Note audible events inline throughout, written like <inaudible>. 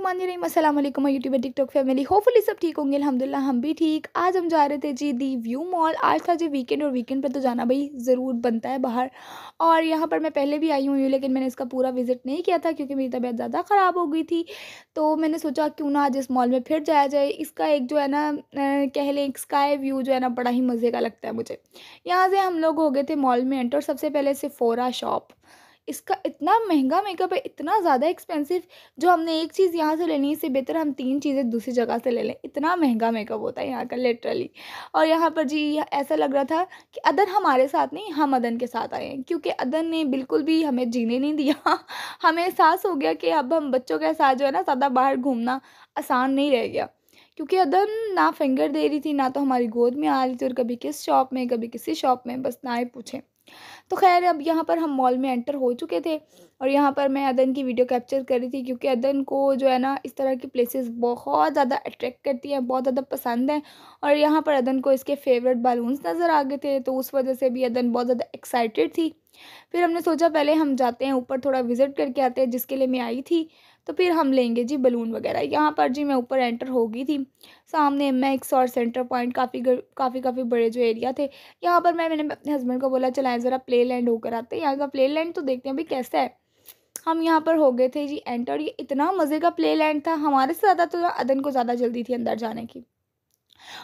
रहीम अस्सलाम वालेकुम YouTube and TikTok family hopefully सब ठीक होंगे अलहमदिल्ला हम भी ठीक आज हम जा रहे थे जी दी व्यू मॉल आज था जी वीकेंड और वीकेंड पर तो जाना भाई ज़रूर बनता है बाहर और यहाँ पर मैं पहले भी आई हुई हूँ लेकिन मैंने इसका पूरा विज़िट नहीं किया था क्योंकि मेरी तबीयत ज़्यादा ख़राब हो गई थी तो मैंने सोचा क्यों ना आज इस मॉल में फिर जाया जाए इसका एक जो है ना कह लें स्काई व्यू जो है ना बड़ा ही मज़े का लगता है मुझे यहाँ से हम लोग हो गए थे मॉल में एंटर सबसे पहले सिफोरा शॉप इसका इतना महंगा मेकअप है इतना ज़्यादा एक्सपेंसिव जो हमने एक चीज़ यहाँ से लेनी इससे बेहतर हम तीन चीज़ें दूसरी जगह से ले लें इतना महंगा मेकअप होता है यहाँ का लिटरली और यहाँ पर जी ऐसा लग रहा था कि अदन हमारे साथ नहीं हम अदन के साथ आए हैं क्योंकि अदन ने बिल्कुल भी हमें जीने नहीं दिया <laughs> हमें एहसास हो गया कि अब हम बच्चों के साथ जो है ना ज़्यादा बाहर घूमना आसान नहीं रह गया क्योंकि अदन ना फिंगर दे रही थी ना तो हमारी गोद में आ रही थी और कभी किस शॉप में कभी किसी शॉप में बस ना ही पूछें तो खैर अब यहाँ पर हम मॉल में एंटर हो चुके थे और यहाँ पर मैं अदन की वीडियो कैप्चर कर रही थी क्योंकि अदन को जो है ना इस तरह की प्लेसेस बहुत ज़्यादा अट्रैक्ट करती हैं बहुत ज़्यादा पसंद हैं और यहाँ पर अदन को इसके फेवरेट बालून्स नज़र आ गए थे तो उस वजह से भी अदन बहुत ज़्यादा एक्साइटेड थी फिर हमने सोचा पहले हम जाते हैं ऊपर थोड़ा विज़िट करके आते हैं जिसके लिए मैं आई थी तो फिर हम लेंगे जी बलून वगैरह यहाँ पर जी मैं ऊपर एंटर हो गई थी सामने मैक्स और सेंटर पॉइंट काफ़ी काफ़ी काफ़ी बड़े जो एरिया थे यहाँ पर मैं मैंने अपने हस्बैंड को बोला चलाएं ज़रा प्ले लैंड होकर आते हैं यहाँ का प्ले लैंड तो देखते हैं भाई कैसा है हम यहाँ पर हो गए थे जी एंटर ये इतना मज़े का प्ले लैंड था हमारे से ज़्यादा तो अदन को ज़्यादा जल्दी थी अंदर जाने की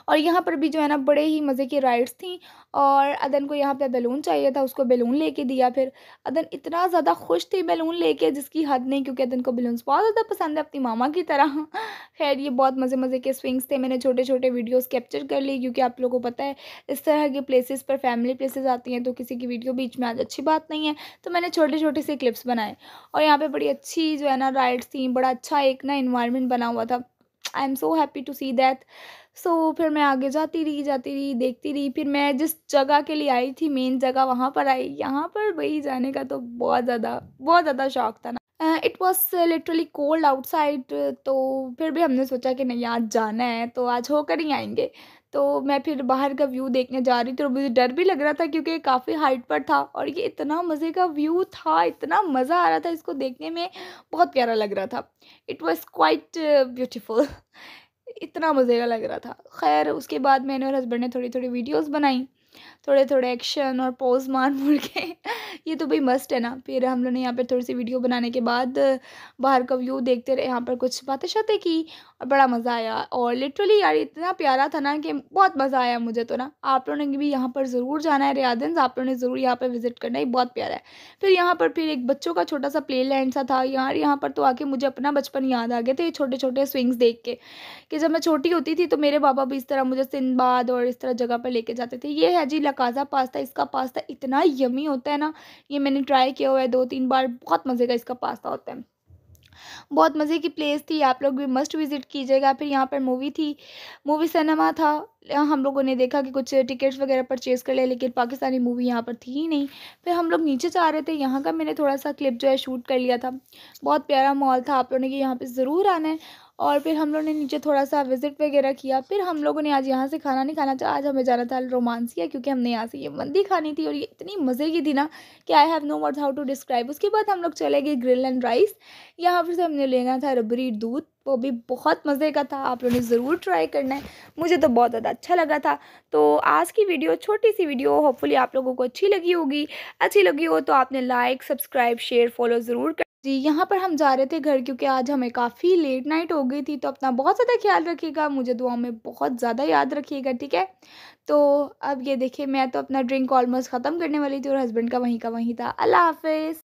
और यहाँ पर भी जो है ना बड़े ही मज़े की राइड्स थी और अदन को यहाँ पे बैलून चाहिए था उसको बैलून लेके दिया फिर अदन इतना ज़्यादा खुश थी बैलून लेके जिसकी हद नहीं क्योंकि अदन को बैलून्स बहुत ज़्यादा पसंद है अपनी मामा की तरह <laughs> खैर ये बहुत मज़े मज़े के स्विंग्स थे मैंने छोटे छोटे वीडियोज़ कैप्चर कर ली क्योंकि आप लोगों को पता है इस तरह के प्लेसेस पर फैमिली प्लेसेस आती हैं तो किसी की वीडियो बीच में आज अच्छी बात नहीं है तो मैंने छोटे छोटे से क्लिप्स बनाए और यहाँ पर बड़ी अच्छी जो है ना राइड्स थी बड़ा अच्छा एक ना इन्वायरमेंट बना हुआ था I am so happy to see that so फिर मैं आगे जाती रही जाती रही देखती रही फिर मैं जिस जगह के लिए आई थी मेन जगह वहाँ पर आई यहाँ पर वही जाने का तो बहुत ज़्यादा बहुत ज़्यादा शौक था ना it was literally cold outside तो फिर भी हमने सोचा कि नहीं आज जाना है तो आज होकर ही आएंगे तो मैं फिर बाहर का व्यू देखने जा रही थी और मुझे डर भी लग रहा था क्योंकि काफ़ी हाइट पर था और ये इतना मज़े का व्यू था इतना मज़ा आ रहा था इसको देखने में बहुत प्यारा लग रहा था इट वॉज़ क्वाइट ब्यूटिफुल इतना मज़े का लग रहा था खैर उसके बाद मैंने और हस्बैंड ने थोड़ी थोड़ी वीडियोज़ बनाई थोड़े थोड़े एक्शन और पोज मार <laughs> मुड़ के ये तो भाई मस्ट है ना फिर हम लोग ने यहाँ पर थोड़ी सी वीडियो बनाने के बाद बाहर का व्यू देखते रहे यहाँ पर कुछ बातें शातें की और बड़ा मज़ा आया और लिटरली यार इतना प्यारा था ना कि बहुत मज़ा आया मुझे तो ना आप लोगों ने भी यहाँ पर ज़रूर जाना है रियादन्स आप लोगों ने ज़रूर यहाँ पर विज़िट करना है बहुत प्यारा है फिर यहाँ पर फिर एक बच्चों का छोटा सा प्ले लैंड सा था यार यहाँ पर तो आके मुझे अपना बचपन याद आ गया था ये छोटे छोटे स्विंग्स देख के कि जब मैं छोटी होती थी तो मेरे बाबा भी इस तरह मुझे सिंदबाद और इस तरह जगह पर लेके जाते थे ये है जी लकाजा पास्ता इसका पास्ता इतना यमी होता है ना ये मैंने ट्राई किया हुआ है दो तीन बार बहुत मज़े का इसका पास्ता होता है बहुत मज़े की प्लेस थी आप लोग भी मस्ट विज़िट कीजिएगा फिर यहाँ पर मूवी थी मूवी सिनेमा था हम लोगों ने देखा कि कुछ टिकट्स वगैरह परचेज़ कर ले, लेकिन पाकिस्तानी मूवी यहाँ पर थी ही नहीं फिर हम लोग नीचे जा रहे थे यहाँ का मैंने थोड़ा सा क्लिप जो है शूट कर लिया था बहुत प्यारा मॉल था आप लोगों ने कि यहाँ पर ज़रूर आना है और फिर हम लोगों ने नीचे थोड़ा सा विज़िट वगैरह किया फिर हम लोगों ने आज यहाँ से खाना नहीं खाना था आज हमें जाना था रोमांसिया क्योंकि हमने यहाँ से ये मंदी खानी थी और ये इतनी मज़े की थी ना कि I have no word how to describe उसके बाद हम लोग चले गए ग्रिल एंड राइस यहाँ पर से हमने लेना था रबरी दूध वो भी बहुत मज़े का था आप लोगों ने ज़रूर ट्राई करना है मुझे तो बहुत ज़्यादा अच्छा लगा था तो आज की वीडियो छोटी सी वीडियो होपफुली आप लोगों को अच्छी लगी होगी अच्छी लगी हो तो आपने लाइक सब्सक्राइब शेयर फॉलो ज़रूर कर जी यहाँ पर हम जा रहे थे घर क्योंकि आज हमें काफ़ी लेट नाइट हो गई थी तो अपना बहुत ज़्यादा ख्याल रखिएगा मुझे दुआ में बहुत ज़्यादा याद रखिएगा ठीक है तो अब ये देखिए मैं तो अपना ड्रिंक ऑलमोस्ट ख़त्म करने वाली थी और हस्बैंड का वहीं का वहीं था अल्लाह हाफिज़